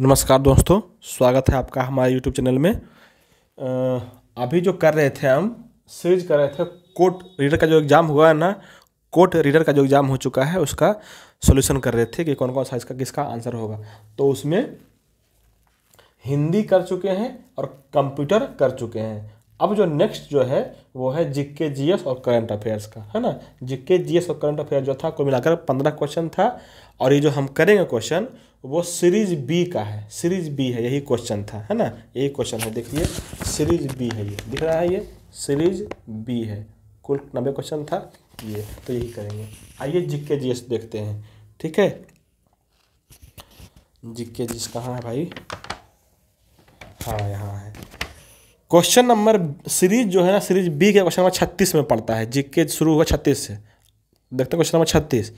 नमस्कार दोस्तों स्वागत है आपका हमारे यूट्यूब चैनल में अभी जो कर रहे थे हम सीरीज कर रहे थे कोर्ट रीडर का जो एग्ज़ाम हुआ है ना कोर्ट रीडर का जो एग्ज़ाम हो चुका है उसका सोल्यूशन कर रहे थे कि कौन कौन सा इसका किसका आंसर होगा तो उसमें हिंदी कर चुके हैं और कंप्यूटर कर चुके हैं अब जो नेक्स्ट जो है वो है जिक्के जी और करंट अफेयर्स का है ना जिक्के जी और करंट अफेयर जो था कुल मिलाकर पंद्रह क्वेश्चन था और ये जो हम करेंगे क्वेश्चन वो सीरीज बी का है सीरीज बी है यही क्वेश्चन था है ना यही क्वेश्चन है देखिए सीरीज बी है ये दिख रहा है ये सीरीज बी है कुल नब्बे क्वेश्चन था ये तो यही करेंगे आइए जिक्के जीएस देखते हैं ठीक है जिक्के जीएस कहाँ है भाई हाँ यहाँ है क्वेश्चन नंबर सीरीज जो है ना सीरीज बी का क्वेश्चन नंबर छत्तीस में पड़ता है जिक्के शुरू हुआ छत्तीस से देखते हैं क्वेश्चन नंबर छत्तीस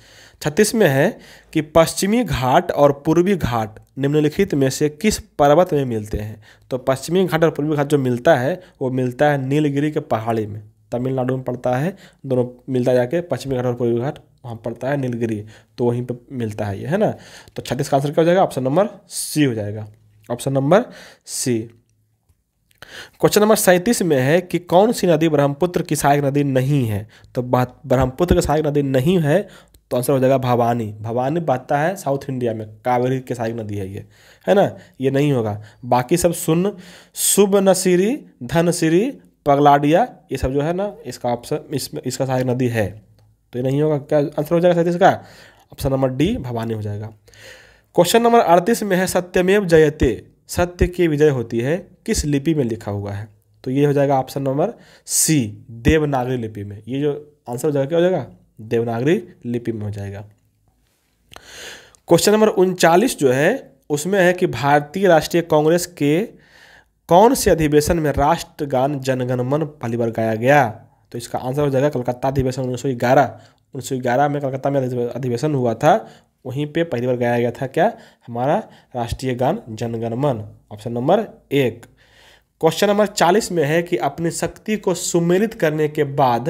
छत्तीस में है कि पश्चिमी घाट और पूर्वी घाट निम्नलिखित में से किस पर्वत में मिलते हैं तो पश्चिमी घाट और पूर्वी घाट जो मिलता है वो मिलता है नीलगिरी के पहाड़ी में तमिलनाडु में पड़ता है दोनों मिलता जाके पश्चिमी घाट और पूर्वी घाट वहाँ पड़ता है नीलगिरी तो वहीं पर मिलता है ये है ना तो छत्तीस का आंसर क्या हो जाएगा ऑप्शन नंबर सी हो जाएगा option number C question number सैंतीस में है कि कौन सी नदी ब्रह्मपुत्र की सहायक नदी नहीं है तो ब्रह्मपुत्र की सहायक नदी नहीं है तो आंसर हो जाएगा भवानी भवानी बहता है साउथ इंडिया में कावेरी के सहायक नदी है ये है ना ये नहीं होगा बाकी सब सुन शुभ सुबनसिरी धनसिरी पगलाडिया ये सब जो है ना इसका ऑप्शन इसमें इसका सहायक नदी है तो ये नहीं होगा क्या आंसर हो जाएगा सैंतीस का ऑप्शन नंबर डी भवानी हो जाएगा क्वेश्चन नंबर अड़तीस में है सत्यमेव जयते सत्य की विजय होती है किस लिपि में लिखा हुआ है तो ये हो जाएगा ऑप्शन नंबर सी देवनागरी लिपि में ये जो आंसर हो जाएगा क्या हो जाएगा देवनागरी लिपि में हो जाएगा क्वेश्चन नंबर उनचालीस जो है उसमें है कि भारतीय राष्ट्रीय कांग्रेस के कौन से अधिवेशन में राष्ट्रगान जनगणमन पहली बार गाया गया तो इसका आंसर हो जाएगा कलकत्ता अधिवेशन उन्नीस सौ ग्यारह उन्नीस सौ ग्यारह में कलकत्ता में अधिवेशन हुआ था वहीं पे पहली बार गाया गया था क्या हमारा राष्ट्रीय गान जनगणमन ऑप्शन नंबर एक क्वेश्चन नंबर चालीस में है कि अपनी शक्ति को सुमेलित करने के बाद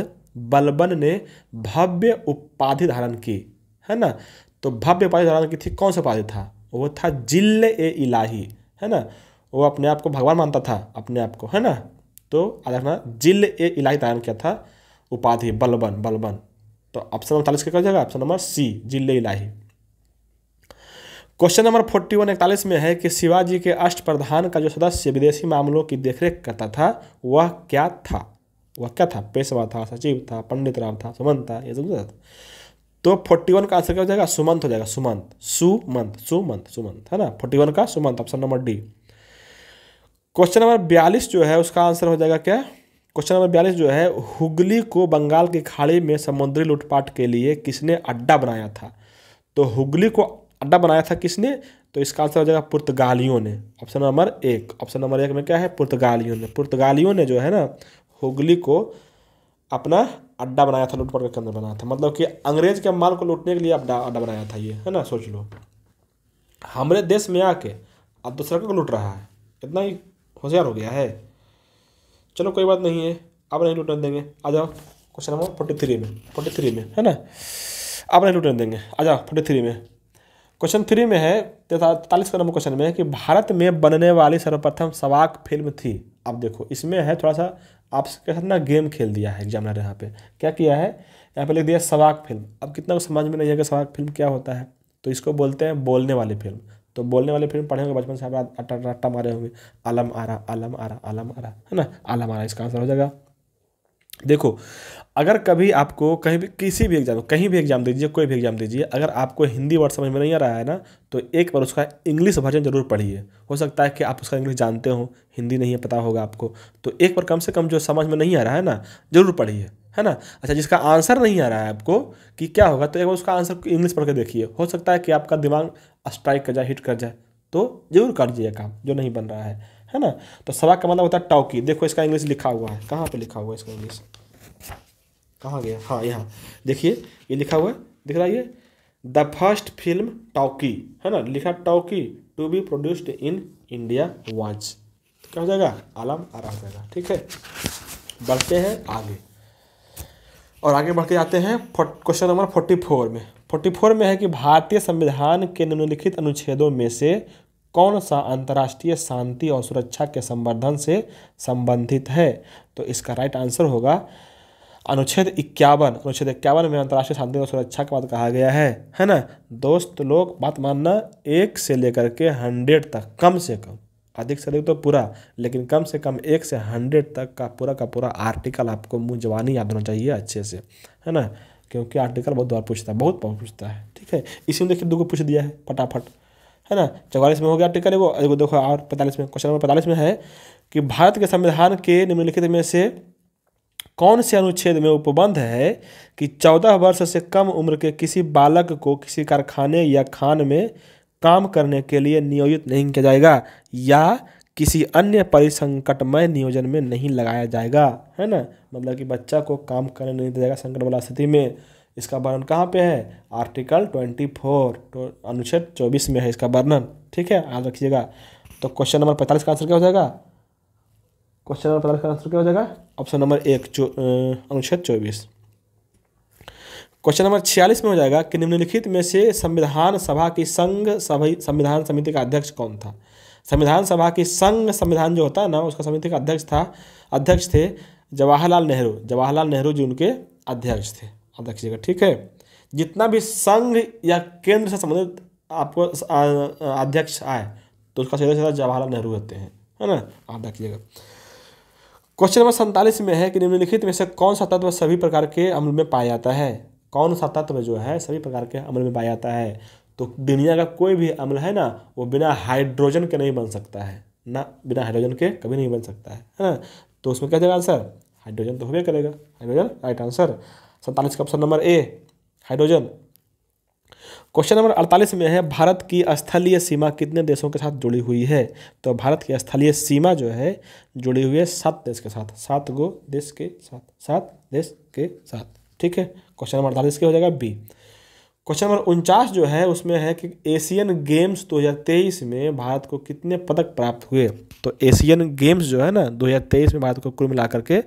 बलबन ने भव्य उपाधि धारण की है ना तो भव्य उपाधि धारण की थी कौन सा उपाधि था वो था जिल ए इलाही है ना वो अपने आप को भगवान मानता था अपने आप को है ना तो आधार जिल ए इलाही धारण किया था उपाधि बलबन बलबन तो ऑप्शन नंबर चालीस क्या कर जाएगा ऑप्शन नंबर सी जिल्ले इलाही क्वेश्चन नंबर फोर्टी वन इकतालीस में है कि शिवाजी के अष्ट प्रधान का जो सदस्य विदेशी मामलों की देखरेख करता था वह क्या था वह क्या था पेशवा था सचिव था पंडित राम था सुमंत था ये सब तो था तो फोर्टी वन का आंसर क्या हो जाएगा सुमंत हो जाएगा सुमंत सुमंत सुमंत सुमंत है ना फोर्टी वन का Sumant option number D question number बयालीस जो है उसका आंसर हो जाएगा क्या क्वेश्चन नंबर बयालीस जो है हुगली को बंगाल की खाड़ी में समुद्री लूटपाट के लिए किसने अड्डा बनाया था तो हुगली को अड्डा बनाया था किसने तो इसका आंसर हो जाएगा पुर्तगालियों ने ऑप्शन नंबर एक ऑप्शन नंबर एक में क्या है पुर्तगालियों ने पुर्तगालियों ने जो है ना हुगली को अपना अड्डा बनाया था लुटपाट का केंद्र बनाया था मतलब कि अंग्रेज के माल को लूटने के लिए अड्डा अड्डा बनाया था ये है ना सोच लो हमारे देश में आके अब दूसरा को लूट रहा है इतना ही होशियार हो गया है चलो कोई बात नहीं है अब नहीं लूटने देंगे आ जाओ क्वेश्चन नंबर फोर्टी थ्री में फोर्टी थ्री में है ना अब नहीं लूटने देंगे आ जाओ फोर्टी थ्री में क्वेश्चन थ्री में है तैतालीस नंबर क्वेश्चन में कि भारत में बनने वाली सर्वप्रथम सवाक फिल्म थी अब देखो इसमें है थोड़ा सा आपके साथ ना गेम खेल दिया है एग्जामिनर यहाँ पे क्या किया है यहाँ पे लिख दिया सवाक फिल्म अब कितना को समझ में नहीं है कि सवाक फिल्म क्या होता है तो इसको बोलते हैं बोलने वाली फिल्म तो बोलने वाली फिल्म पढ़े होंगे बचपन से आप रट्टा मारे होंगे आलम आरा आलम आरा आलम आरा है ना आलम आरा इसका आंसर हो जाएगा देखो अगर कभी आपको कहीं भी किसी भी एग्जाम कहीं भी एग्जाम दीजिए कोई भी एग्जाम दीजिए अगर आपको हिंदी वर्ड समझ में नहीं आ रहा है ना तो एक बार उसका इंग्लिश वर्जन जरूर पढ़िए हो सकता है कि आप उसका इंग्लिश जानते हो हिंदी नहीं है पता होगा आपको तो एक बार कम से कम जो समझ में नहीं आ रहा है ना जरूर पढ़िए है ना अच्छा जिसका आंसर नहीं आ रहा है आपको कि क्या होगा तो एक बार उसका आंसर इंग्लिश पढ़ के देखिए हो सकता है कि आपका दिमाग स्ट्राइक कर जाए हिट कर जाए तो जरूर कर दीजिए काम जो नहीं बन रहा है है ना तो सवा का मतलब होता है टॉकी देखो इसका इंग्लिश लिखा हुआ है कहाँ पे लिखा हुआ है इसका इंग्लिश कहाँ गया हाँ यहाँ देखिए ये लिखा हुआ है दिख रहा है ये द फर्स्ट फिल्म टॉकी है ना लिखा talkie to be produced in India watch क्या हो जाएगा आलम आरा हो जाएगा ठीक है बढ़ते हैं आगे और आगे बढ़ के जाते हैं क्वेश्चन नंबर फोर्टी फोर में फोर्टी फोर में है कि भारतीय संविधान के निम्नलिखित अनुच्छेदों में से कौन सा अंतर्राष्ट्रीय शांति और सुरक्षा के संवर्धन से संबंधित है तो इसका राइट आंसर होगा अनुच्छेद इक्यावन अनुच्छेद इक्यावन में अंतर्राष्ट्रीय शांति और सुरक्षा के बाद कहा गया है है ना दोस्त लोग बात मानना एक से लेकर के हंड्रेड तक कम से कम अधिक से अधिक तो पूरा लेकिन कम से कम एक से हंड्रेड तक का पूरा का पूरा आर्टिकल आपको मुँह जवानी याद होना चाहिए अच्छे से है ना क्योंकि आर्टिकल बहुत बार पूछता है बहुत बहुत पूछता है ठीक है इसी में देखिए दो को पूछ दिया है फटाफट है ना चौवालीस में हो गया आर्टिकल है वो देखो और पैंतालीस में क्वेश्चन नंबर पैंतालीस में है कि भारत के संविधान के निम्नलिखित में से कौन से अनुच्छेद में उपबंध है कि चौदह वर्ष से कम उम्र के किसी बालक को किसी कारखाने या खान में काम करने के लिए नियोजित नहीं किया जाएगा या किसी अन्य परिसंकटमय नियोजन में नहीं लगाया जाएगा है ना मतलब कि बच्चा को काम करने नहीं दिया जाएगा संकट वाला स्थिति में इसका वर्णन कहाँ पे है आर्टिकल ट्वेंटी फोर तो अनुच्छेद चौबीस में है इसका वर्णन ठीक है याद रखिएगा तो क्वेश्चन नंबर पैंतालीस का आंसर क्या हो जाएगा क्वेश्चन नंबर पैंतालीस का आंसर क्या हो जाएगा ऑप्शन नंबर एक अनुच्छेद चौबीस क्वेश्चन नंबर छियालीस में हो जाएगा कि निम्नलिखित में से संविधान सभा की संघ सभी संविधान समिति का अध्यक्ष कौन था संविधान सभा की संघ संविधान जो होता है ना उसका समिति का अध्यक्ष था अध्यक्ष थे जवाहरलाल नेहरू जवाहरलाल नेहरू जी उनके अध्यक्ष थे याद रखिएगा ठीक है जितना भी संघ या केंद्र से संबंधित आपको अध्यक्ष आए तो उसका सीधा सीधा जवाहरलाल नेहरू होते हैं है ना आप रखिएगा क्वेश्चन नंबर सैंतालीस में है कि निम्नलिखित में से कौन सा तत्व सभी प्रकार के अमल में पाया जाता है कौन सा तत्व जो है सभी प्रकार के अमल में पाया जाता है तो दुनिया का कोई भी अमल है ना वो बिना हाइड्रोजन के नहीं बन सकता है ना बिना हाइड्रोजन के कभी नहीं बन सकता है है ना तो उसमें क्या जाएगा आंसर हाइड्रोजन तो हो गया करेगा हाइड्रोजन राइट आंसर सैंतालीस का option number A hydrogen question number 48 में है भारत की स्थलीय सीमा कितने देशों के साथ जुड़ी हुई है तो भारत की स्थलीय सीमा जो है जुड़ी हुई है सात देश के साथ सात गो देश के साथ सात देश के साथ ठीक है क्वेश्चन नंबर अड़तालीस के हो जाएगा बी क्वेश्चन नंबर उनचास जो है उसमें है कि एशियन गेम्स 2023 में भारत को कितने पदक प्राप्त हुए तो एशियन गेम्स जो है ना 2023 में भारत को कुल मिलाकर के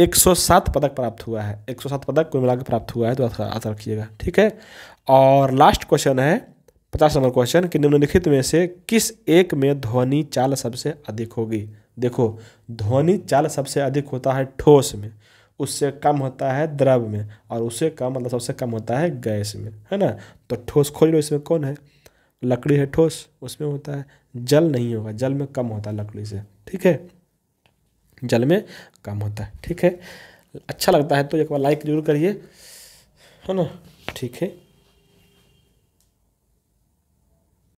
107 पदक प्राप्त हुआ है 107 पदक कुल मिलाकर प्राप्त हुआ है तो आशा रखिएगा ठीक है और लास्ट क्वेश्चन है पचास नंबर क्वेश्चन कि निम्नलिखित में से किस एक में ध्वनि चाल सबसे अधिक होगी देखो ध्वनि चाल सबसे अधिक होता है ठोस में उससे कम होता है द्रव में और उससे कम मतलब सबसे कम होता है गैस में है ना तो ठोस खोज लो इसमें कौन है लकड़ी है ठोस उसमें होता है जल नहीं होगा जल में कम होता है लकड़ी से ठीक है जल में कम होता है ठीक है अच्छा लगता है तो एक बार लाइक जरूर करिए है ना ठीक है